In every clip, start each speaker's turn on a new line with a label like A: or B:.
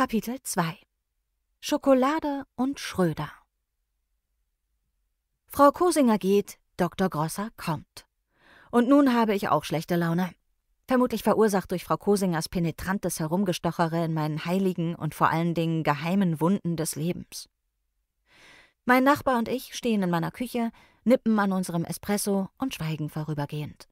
A: Kapitel 2 Schokolade und Schröder Frau Kosinger geht, Dr. Grosser kommt. Und nun habe ich auch schlechte Laune. Vermutlich verursacht durch Frau Kosingers penetrantes Herumgestochere in meinen heiligen und vor allen Dingen geheimen Wunden des Lebens. Mein Nachbar und ich stehen in meiner Küche, nippen an unserem Espresso und schweigen vorübergehend.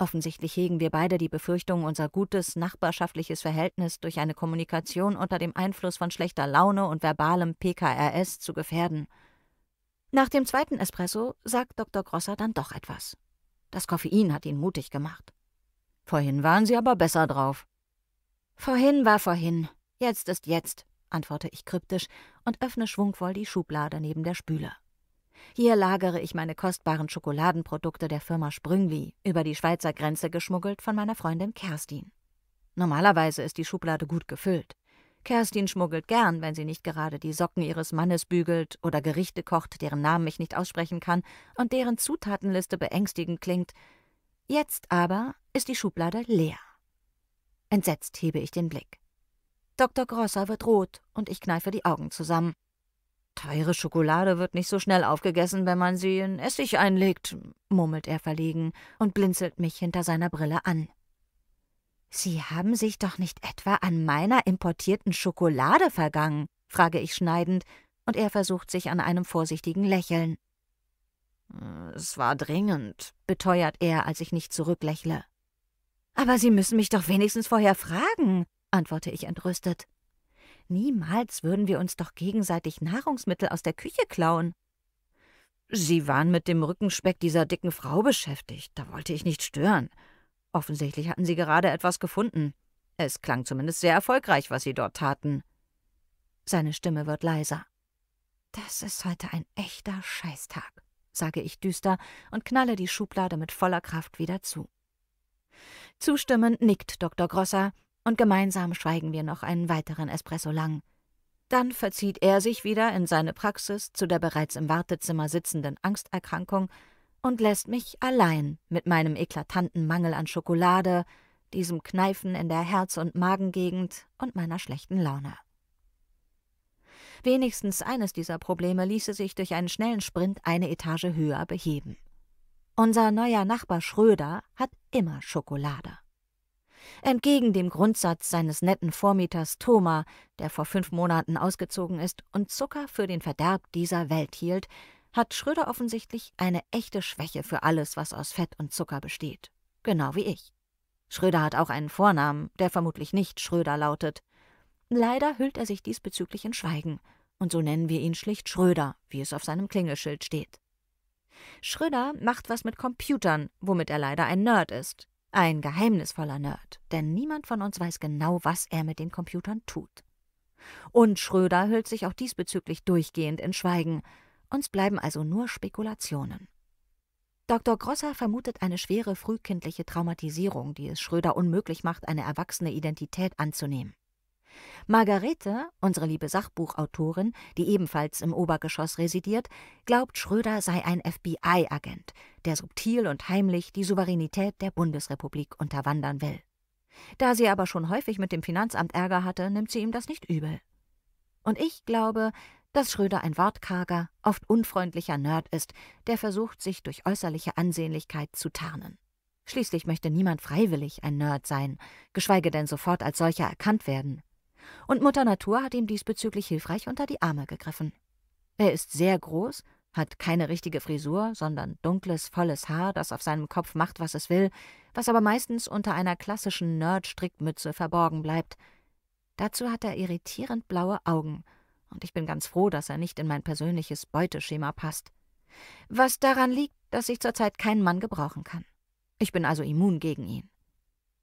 A: Offensichtlich hegen wir beide die Befürchtung, unser gutes, nachbarschaftliches Verhältnis durch eine Kommunikation unter dem Einfluss von schlechter Laune und verbalem PKRS zu gefährden. Nach dem zweiten Espresso sagt Dr. Grosser dann doch etwas. Das Koffein hat ihn mutig gemacht. Vorhin waren Sie aber besser drauf. Vorhin war vorhin, jetzt ist jetzt, antworte ich kryptisch und öffne schwungvoll die Schublade neben der Spüle. Hier lagere ich meine kostbaren Schokoladenprodukte der Firma Sprüngli, über die Schweizer Grenze geschmuggelt von meiner Freundin Kerstin. Normalerweise ist die Schublade gut gefüllt. Kerstin schmuggelt gern, wenn sie nicht gerade die Socken ihres Mannes bügelt oder Gerichte kocht, deren Namen ich nicht aussprechen kann und deren Zutatenliste beängstigend klingt. Jetzt aber ist die Schublade leer. Entsetzt hebe ich den Blick. Dr. Grosser wird rot und ich kneife die Augen zusammen. Teure Schokolade wird nicht so schnell aufgegessen, wenn man sie in Essig einlegt, murmelt er verlegen und blinzelt mich hinter seiner Brille an. Sie haben sich doch nicht etwa an meiner importierten Schokolade vergangen, frage ich schneidend, und er versucht sich an einem vorsichtigen Lächeln. Es war dringend, beteuert er, als ich nicht zurücklächle. Aber Sie müssen mich doch wenigstens vorher fragen, antworte ich entrüstet. Niemals würden wir uns doch gegenseitig Nahrungsmittel aus der Küche klauen. Sie waren mit dem Rückenspeck dieser dicken Frau beschäftigt, da wollte ich nicht stören. Offensichtlich hatten sie gerade etwas gefunden. Es klang zumindest sehr erfolgreich, was sie dort taten. Seine Stimme wird leiser. Das ist heute ein echter Scheißtag, sage ich düster und knalle die Schublade mit voller Kraft wieder zu. Zustimmend nickt Dr. Grosser, und gemeinsam schweigen wir noch einen weiteren Espresso lang. Dann verzieht er sich wieder in seine Praxis zu der bereits im Wartezimmer sitzenden Angsterkrankung und lässt mich allein mit meinem eklatanten Mangel an Schokolade, diesem Kneifen in der Herz- und Magengegend und meiner schlechten Laune. Wenigstens eines dieser Probleme ließe sich durch einen schnellen Sprint eine Etage höher beheben. Unser neuer Nachbar Schröder hat immer Schokolade entgegen dem Grundsatz seines netten Vormieters Thoma, der vor fünf Monaten ausgezogen ist und Zucker für den Verderb dieser Welt hielt, hat Schröder offensichtlich eine echte Schwäche für alles, was aus Fett und Zucker besteht. Genau wie ich. Schröder hat auch einen Vornamen, der vermutlich nicht Schröder lautet. Leider hüllt er sich diesbezüglich in Schweigen, und so nennen wir ihn schlicht Schröder, wie es auf seinem Klingelschild steht. Schröder macht was mit Computern, womit er leider ein Nerd ist. Ein geheimnisvoller Nerd, denn niemand von uns weiß genau, was er mit den Computern tut. Und Schröder hüllt sich auch diesbezüglich durchgehend in Schweigen. Uns bleiben also nur Spekulationen. Dr. Grosser vermutet eine schwere frühkindliche Traumatisierung, die es Schröder unmöglich macht, eine erwachsene Identität anzunehmen. Margarete, unsere liebe Sachbuchautorin, die ebenfalls im Obergeschoss residiert, glaubt, Schröder sei ein FBI-Agent, der subtil und heimlich die Souveränität der Bundesrepublik unterwandern will. Da sie aber schon häufig mit dem Finanzamt Ärger hatte, nimmt sie ihm das nicht übel. Und ich glaube, dass Schröder ein wortkarger, oft unfreundlicher Nerd ist, der versucht, sich durch äußerliche Ansehnlichkeit zu tarnen. Schließlich möchte niemand freiwillig ein Nerd sein, geschweige denn sofort als solcher erkannt werden. Und Mutter Natur hat ihm diesbezüglich hilfreich unter die Arme gegriffen. Er ist sehr groß, hat keine richtige Frisur, sondern dunkles, volles Haar, das auf seinem Kopf macht, was es will, was aber meistens unter einer klassischen Nerd-Strickmütze verborgen bleibt. Dazu hat er irritierend blaue Augen, und ich bin ganz froh, dass er nicht in mein persönliches Beuteschema passt. Was daran liegt, dass ich zurzeit keinen Mann gebrauchen kann. Ich bin also immun gegen ihn.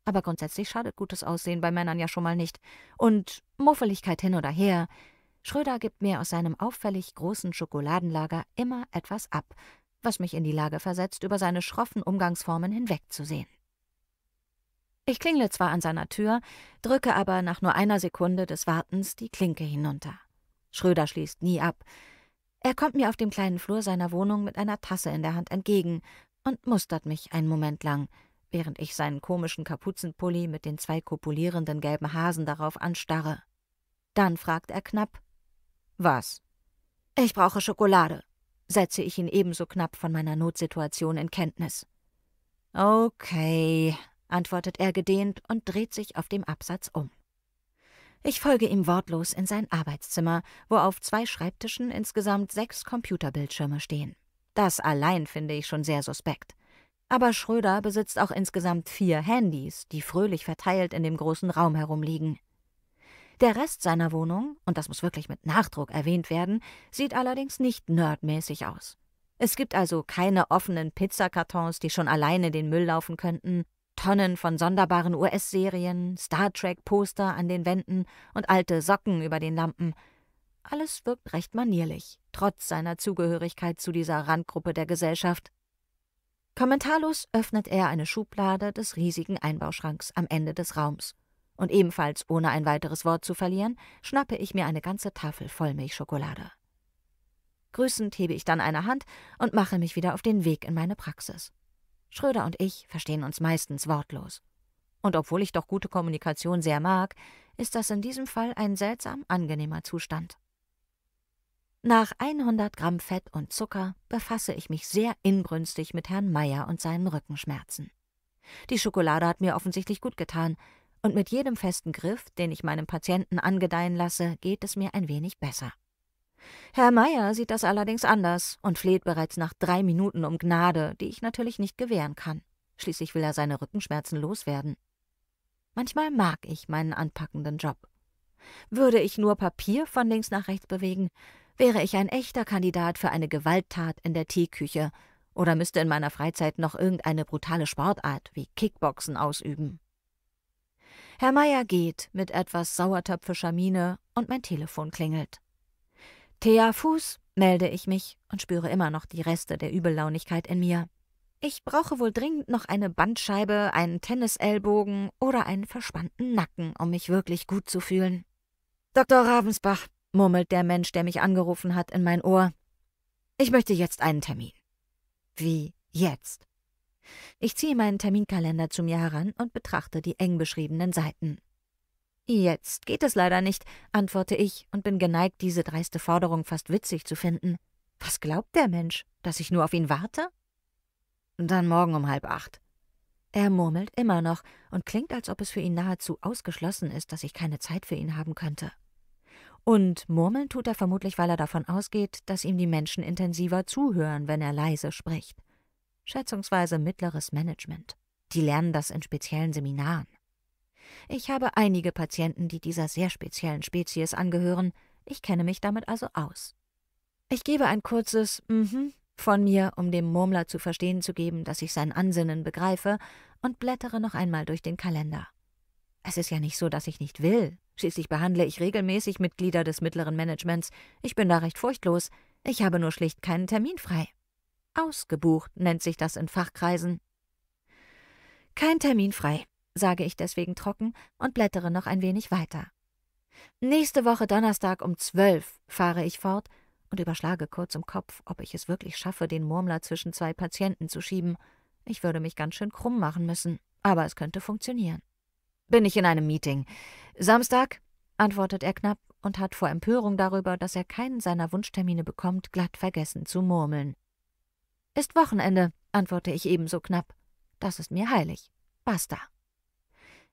A: Aber grundsätzlich schadet gutes Aussehen bei Männern ja schon mal nicht. Und Muffeligkeit hin oder her. Schröder gibt mir aus seinem auffällig großen Schokoladenlager immer etwas ab, was mich in die Lage versetzt, über seine schroffen Umgangsformen hinwegzusehen. Ich klingle zwar an seiner Tür, drücke aber nach nur einer Sekunde des Wartens die Klinke hinunter. Schröder schließt nie ab. Er kommt mir auf dem kleinen Flur seiner Wohnung mit einer Tasse in der Hand entgegen und mustert mich einen Moment lang während ich seinen komischen Kapuzenpulli mit den zwei kopulierenden gelben Hasen darauf anstarre. Dann fragt er knapp: Was? Ich brauche Schokolade, setze ich ihn ebenso knapp von meiner Notsituation in Kenntnis. Okay, antwortet er gedehnt und dreht sich auf dem Absatz um. Ich folge ihm wortlos in sein Arbeitszimmer, wo auf zwei Schreibtischen insgesamt sechs Computerbildschirme stehen. Das allein finde ich schon sehr suspekt. Aber Schröder besitzt auch insgesamt vier Handys, die fröhlich verteilt in dem großen Raum herumliegen. Der Rest seiner Wohnung, und das muss wirklich mit Nachdruck erwähnt werden, sieht allerdings nicht nerdmäßig aus. Es gibt also keine offenen Pizzakartons, die schon alleine den Müll laufen könnten, Tonnen von sonderbaren US-Serien, Star Trek-Poster an den Wänden und alte Socken über den Lampen. Alles wirkt recht manierlich, trotz seiner Zugehörigkeit zu dieser Randgruppe der Gesellschaft, Kommentarlos öffnet er eine Schublade des riesigen Einbauschranks am Ende des Raums. Und ebenfalls, ohne ein weiteres Wort zu verlieren, schnappe ich mir eine ganze Tafel voll Milchschokolade. Grüßend hebe ich dann eine Hand und mache mich wieder auf den Weg in meine Praxis. Schröder und ich verstehen uns meistens wortlos. Und obwohl ich doch gute Kommunikation sehr mag, ist das in diesem Fall ein seltsam angenehmer Zustand. Nach 100 Gramm Fett und Zucker befasse ich mich sehr inbrünstig mit Herrn Meier und seinen Rückenschmerzen. Die Schokolade hat mir offensichtlich gut getan, und mit jedem festen Griff, den ich meinem Patienten angedeihen lasse, geht es mir ein wenig besser. Herr Meier sieht das allerdings anders und fleht bereits nach drei Minuten um Gnade, die ich natürlich nicht gewähren kann. Schließlich will er seine Rückenschmerzen loswerden. Manchmal mag ich meinen anpackenden Job. Würde ich nur Papier von links nach rechts bewegen, wäre ich ein echter Kandidat für eine Gewalttat in der Teeküche oder müsste in meiner Freizeit noch irgendeine brutale Sportart wie Kickboxen ausüben. Herr Meier geht mit etwas sauertöpfischer Miene und mein Telefon klingelt. Thea Fuß, melde ich mich und spüre immer noch die Reste der Übellaunigkeit in mir. Ich brauche wohl dringend noch eine Bandscheibe, einen Tennisellbogen oder einen verspannten Nacken, um mich wirklich gut zu fühlen. Dr. Ravensbach, murmelt der Mensch, der mich angerufen hat, in mein Ohr. Ich möchte jetzt einen Termin. Wie jetzt? Ich ziehe meinen Terminkalender zu mir heran und betrachte die eng beschriebenen Seiten. Jetzt geht es leider nicht, antworte ich und bin geneigt, diese dreiste Forderung fast witzig zu finden. Was glaubt der Mensch, dass ich nur auf ihn warte? Dann morgen um halb acht. Er murmelt immer noch und klingt, als ob es für ihn nahezu ausgeschlossen ist, dass ich keine Zeit für ihn haben könnte. Und murmeln tut er vermutlich, weil er davon ausgeht, dass ihm die Menschen intensiver zuhören, wenn er leise spricht. Schätzungsweise mittleres Management. Die lernen das in speziellen Seminaren. Ich habe einige Patienten, die dieser sehr speziellen Spezies angehören. Ich kenne mich damit also aus. Ich gebe ein kurzes Mhm von mir, um dem Murmler zu verstehen zu geben, dass ich sein Ansinnen begreife, und blättere noch einmal durch den Kalender. Es ist ja nicht so, dass ich nicht will, Schließlich behandle ich regelmäßig Mitglieder des mittleren Managements. Ich bin da recht furchtlos. Ich habe nur schlicht keinen Termin frei. Ausgebucht nennt sich das in Fachkreisen. Kein Termin frei, sage ich deswegen trocken und blättere noch ein wenig weiter. Nächste Woche Donnerstag um zwölf fahre ich fort und überschlage kurz im Kopf, ob ich es wirklich schaffe, den Murmler zwischen zwei Patienten zu schieben. Ich würde mich ganz schön krumm machen müssen, aber es könnte funktionieren. Bin ich in einem Meeting. Samstag? antwortet er knapp und hat vor Empörung darüber, dass er keinen seiner Wunschtermine bekommt, glatt vergessen zu murmeln. Ist Wochenende, antworte ich ebenso knapp. Das ist mir heilig. Basta.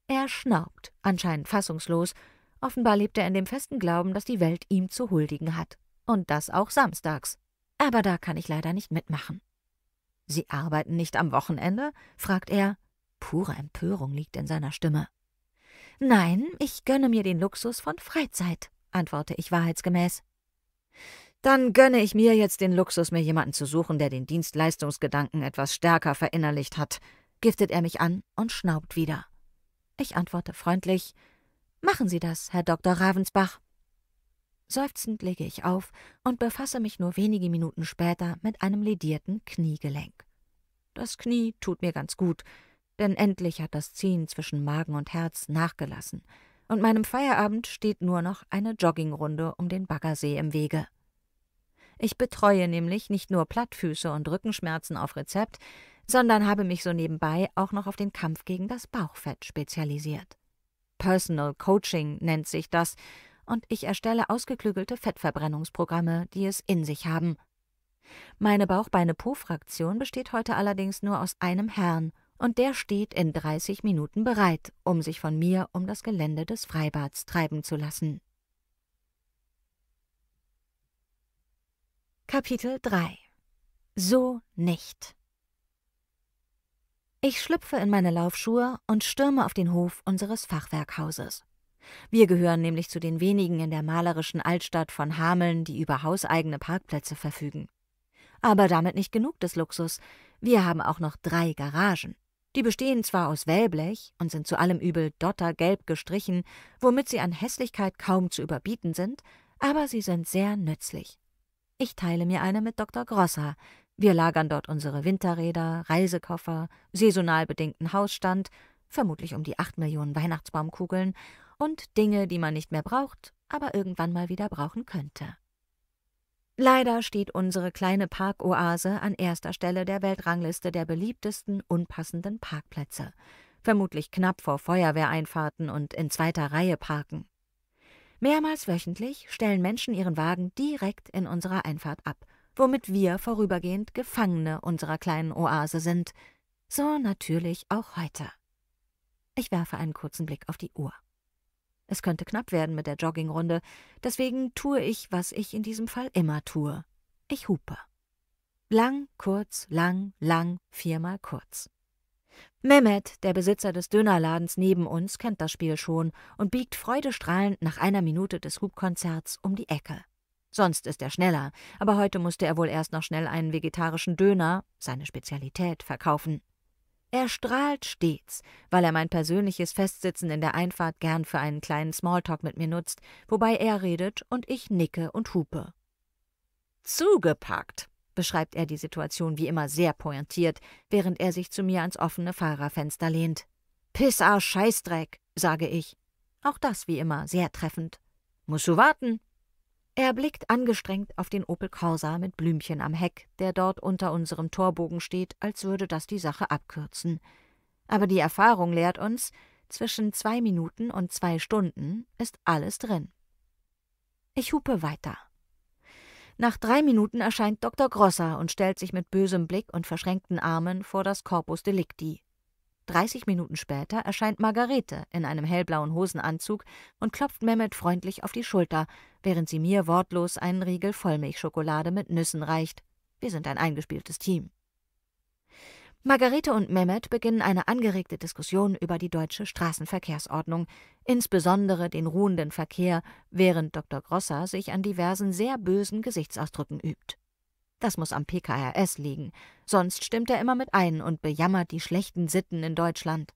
A: Er schnaubt, anscheinend fassungslos. Offenbar lebt er in dem festen Glauben, dass die Welt ihm zu huldigen hat. Und das auch samstags. Aber da kann ich leider nicht mitmachen. Sie arbeiten nicht am Wochenende? fragt er. Pure Empörung liegt in seiner Stimme. Nein, ich gönne mir den Luxus von Freizeit, antworte ich wahrheitsgemäß. Dann gönne ich mir jetzt den Luxus, mir jemanden zu suchen, der den Dienstleistungsgedanken etwas stärker verinnerlicht hat, giftet er mich an und schnaubt wieder. Ich antworte freundlich Machen Sie das, Herr Dr. Ravensbach. Seufzend lege ich auf und befasse mich nur wenige Minuten später mit einem ledierten Kniegelenk. Das Knie tut mir ganz gut, denn endlich hat das Ziehen zwischen Magen und Herz nachgelassen, und meinem Feierabend steht nur noch eine Joggingrunde um den Baggersee im Wege. Ich betreue nämlich nicht nur Plattfüße und Rückenschmerzen auf Rezept, sondern habe mich so nebenbei auch noch auf den Kampf gegen das Bauchfett spezialisiert. Personal Coaching nennt sich das, und ich erstelle ausgeklügelte Fettverbrennungsprogramme, die es in sich haben. Meine Bauchbeine-Po-Fraktion besteht heute allerdings nur aus einem Herrn und der steht in 30 Minuten bereit, um sich von mir um das Gelände des Freibads treiben zu lassen. Kapitel 3 So nicht Ich schlüpfe in meine Laufschuhe und stürme auf den Hof unseres Fachwerkhauses. Wir gehören nämlich zu den wenigen in der malerischen Altstadt von Hameln, die über hauseigene Parkplätze verfügen. Aber damit nicht genug des Luxus. Wir haben auch noch drei Garagen. Die bestehen zwar aus Wellblech und sind zu allem Übel dottergelb gestrichen, womit sie an Hässlichkeit kaum zu überbieten sind, aber sie sind sehr nützlich. Ich teile mir eine mit Dr. Grosser. Wir lagern dort unsere Winterräder, Reisekoffer, saisonal bedingten Hausstand, vermutlich um die acht Millionen Weihnachtsbaumkugeln und Dinge, die man nicht mehr braucht, aber irgendwann mal wieder brauchen könnte. Leider steht unsere kleine Parkoase an erster Stelle der Weltrangliste der beliebtesten unpassenden Parkplätze, vermutlich knapp vor Feuerwehreinfahrten und in zweiter Reihe parken. Mehrmals wöchentlich stellen Menschen ihren Wagen direkt in unserer Einfahrt ab, womit wir vorübergehend Gefangene unserer kleinen Oase sind. So natürlich auch heute. Ich werfe einen kurzen Blick auf die Uhr. Es könnte knapp werden mit der Joggingrunde, deswegen tue ich, was ich in diesem Fall immer tue. Ich hupe. Lang, kurz, lang, lang, viermal kurz. Mehmet, der Besitzer des Dönerladens neben uns, kennt das Spiel schon und biegt freudestrahlend nach einer Minute des Hubkonzerts um die Ecke. Sonst ist er schneller, aber heute musste er wohl erst noch schnell einen vegetarischen Döner, seine Spezialität, verkaufen. Er strahlt stets, weil er mein persönliches Festsitzen in der Einfahrt gern für einen kleinen Smalltalk mit mir nutzt, wobei er redet und ich nicke und hupe. Zugepackt, beschreibt er die Situation wie immer sehr pointiert, während er sich zu mir ans offene Fahrerfenster lehnt. Pissar Scheißdreck, sage ich. Auch das wie immer sehr treffend. Musst du warten, er blickt angestrengt auf den Opel Corsa mit Blümchen am Heck, der dort unter unserem Torbogen steht, als würde das die Sache abkürzen. Aber die Erfahrung lehrt uns, zwischen zwei Minuten und zwei Stunden ist alles drin. Ich hupe weiter. Nach drei Minuten erscheint Dr. Grosser und stellt sich mit bösem Blick und verschränkten Armen vor das Corpus Delicti. 30 Minuten später erscheint Margarete in einem hellblauen Hosenanzug und klopft Mehmet freundlich auf die Schulter, während sie mir wortlos einen Riegel Vollmilchschokolade mit Nüssen reicht. Wir sind ein eingespieltes Team. Margarete und Mehmet beginnen eine angeregte Diskussion über die deutsche Straßenverkehrsordnung, insbesondere den ruhenden Verkehr, während Dr. Grosser sich an diversen sehr bösen Gesichtsausdrücken übt. Das muss am PKRS liegen. Sonst stimmt er immer mit ein und bejammert die schlechten Sitten in Deutschland.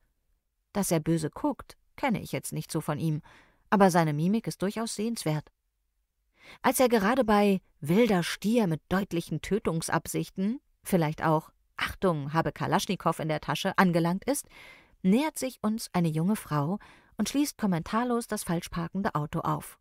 A: Dass er böse guckt, kenne ich jetzt nicht so von ihm, aber seine Mimik ist durchaus sehenswert. Als er gerade bei Wilder Stier mit deutlichen Tötungsabsichten, vielleicht auch Achtung, habe Kalaschnikow in der Tasche angelangt ist, nähert sich uns eine junge Frau und schließt kommentarlos das falsch parkende Auto auf.